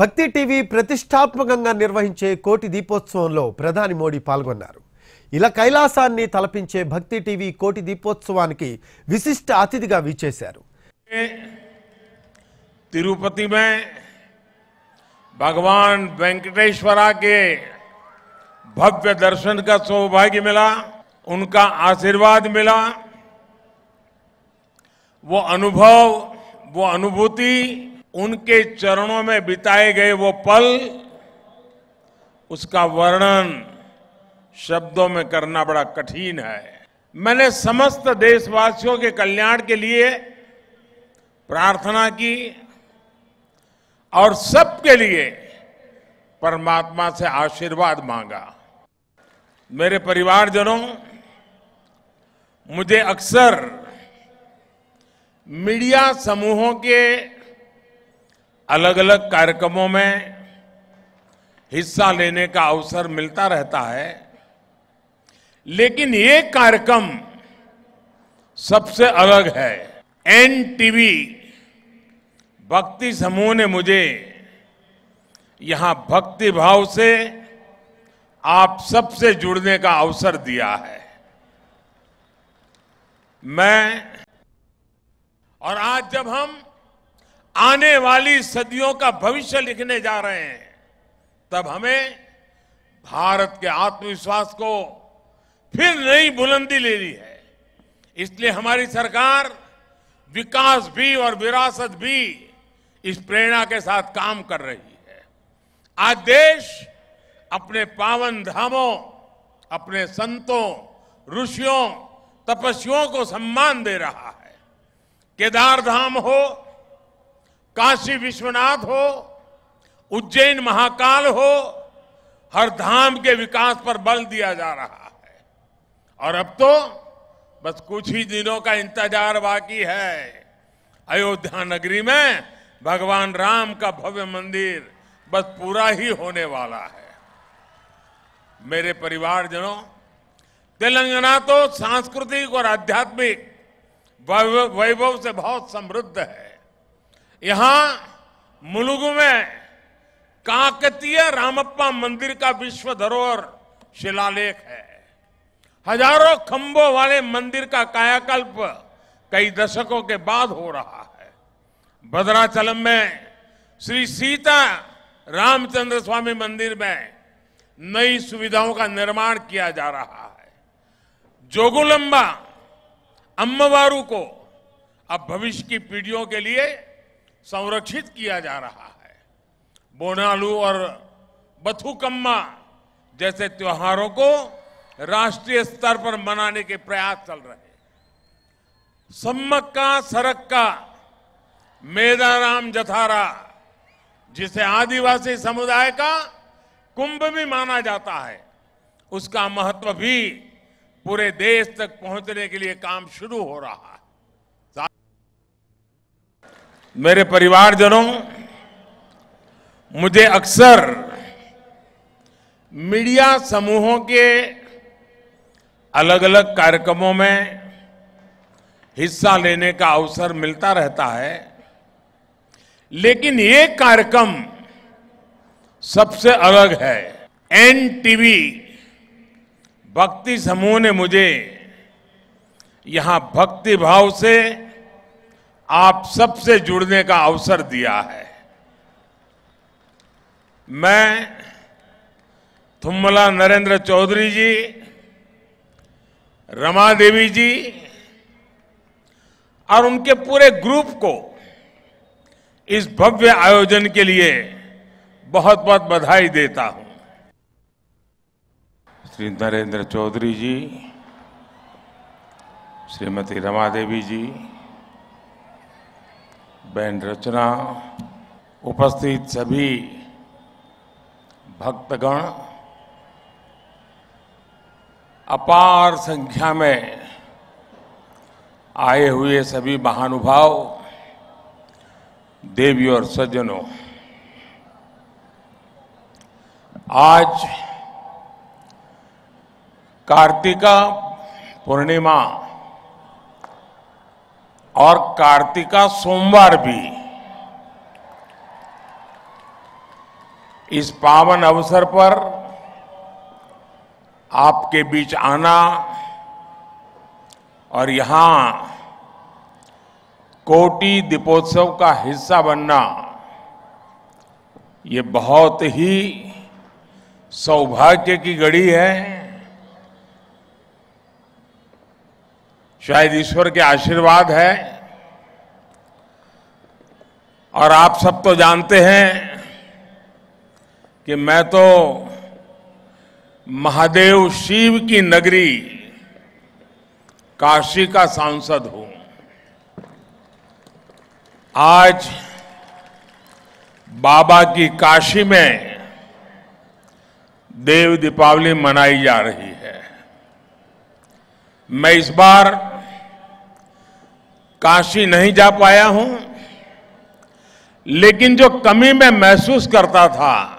భక్తి టీవీ ప్రతిష్టాత్మకంగా నిర్వహించే కోటి దీపోత్సవంలో ప్రధాని మోడీ పాల్గొన్నారు ఇలా కైలాసాన్ని తలపించే భక్తి టీవీ కోటి దీపోత్సవానికి విశిష్ట అతిథిగా విచ్చేశారు తిరుపతి మే భగవాన్ వెంకటేశ్వరాకే భవ్య దర్శన కా సౌభాగ్య మిలా ఉన్కా ఆశీర్వాద మిలా ఓ అనుభవ वो అనుభూతి उनके चरणों में बिताए गए वो पल उसका वर्णन शब्दों में करना बड़ा कठिन है मैंने समस्त देशवासियों के कल्याण के लिए प्रार्थना की और सबके लिए परमात्मा से आशीर्वाद मांगा मेरे परिवारजनों मुझे अक्सर मीडिया समूहों के अलग अलग कार्यक्रमों में हिस्सा लेने का अवसर मिलता रहता है लेकिन ये कार्यक्रम सबसे अलग है एन टीवी भक्ति समूह ने मुझे यहां भक्ति भाव से आप सबसे जुड़ने का अवसर दिया है मैं और आज जब हम आने वाली सदियों का भविष्य लिखने जा रहे हैं तब हमें भारत के आत्मविश्वास को फिर नई बुलंदी लेनी है इसलिए हमारी सरकार विकास भी और विरासत भी इस प्रेरणा के साथ काम कर रही है आज देश अपने पावन धामों अपने संतों ऋषियों तपस्वियों को सम्मान दे रहा है केदार धाम हो काशी विश्वनाथ हो उज्जैन महाकाल हो हर धाम के विकास पर बल दिया जा रहा है और अब तो बस कुछ ही दिनों का इंतजार बाकी है अयोध्या नगरी में भगवान राम का भव्य मंदिर बस पूरा ही होने वाला है मेरे परिवारजनों तेलंगाना तो सांस्कृतिक और आध्यात्मिक वैभव से बहुत समृद्ध है यहां मुलुगु में काकतीय रामप्पा मंदिर का विश्व धरोहर शिलालेख है हजारों खंभों वाले मंदिर का कायाकल्प कई दशकों के बाद हो रहा है भद्राचलम में श्री सीता रामचंद्र स्वामी मंदिर में नई सुविधाओं का निर्माण किया जा रहा है जोगुलंबा अम्मवारू को अब भविष्य की पीढ़ियों के लिए संरक्षित किया जा रहा है बोनालू और बथुकम्मा जैसे त्योहारों को राष्ट्रीय स्तर पर मनाने के प्रयास चल रहे हैं सम्मक्का सरक्का मेदाराम जथारा जिसे आदिवासी समुदाय का कुंभ भी माना जाता है उसका महत्व भी पूरे देश तक पहुंचने के लिए काम शुरू हो रहा है मेरे परिवारजनों मुझे अक्सर मीडिया समूहों के अलग अलग कार्यक्रमों में हिस्सा लेने का अवसर मिलता रहता है लेकिन ये कार्यक्रम सबसे अलग है एन टीवी भक्ति समूह ने मुझे यहां भक्ति भाव से आप सबसे जुड़ने का अवसर दिया है मैं थुम्मला नरेंद्र चौधरी जी रमा देवी जी और उनके पूरे ग्रुप को इस भव्य आयोजन के लिए बहुत बहुत बधाई देता हूं श्री नरेंद्र चौधरी जी श्रीमती रमा देवी जी बैंड रचना उपस्थित सभी भक्तगण अपार संख्या में आए हुए सभी महानुभाव देवी और सज्जनों आज कार्तिका पूर्णिमा और कार्तिका सोमवार भी इस पावन अवसर पर आपके बीच आना और यहां कोटि दीपोत्सव का हिस्सा बनना ये बहुत ही सौभाग्य की घड़ी है शायद ईश्वर के आशीर्वाद है और आप सब तो जानते हैं कि मैं तो महादेव शिव की नगरी काशी का सांसद हूं आज बाबा की काशी में देव दीपावली मनाई जा रही है मैं इस बार काशी नहीं जा पाया हूं लेकिन जो कमी मैं महसूस करता था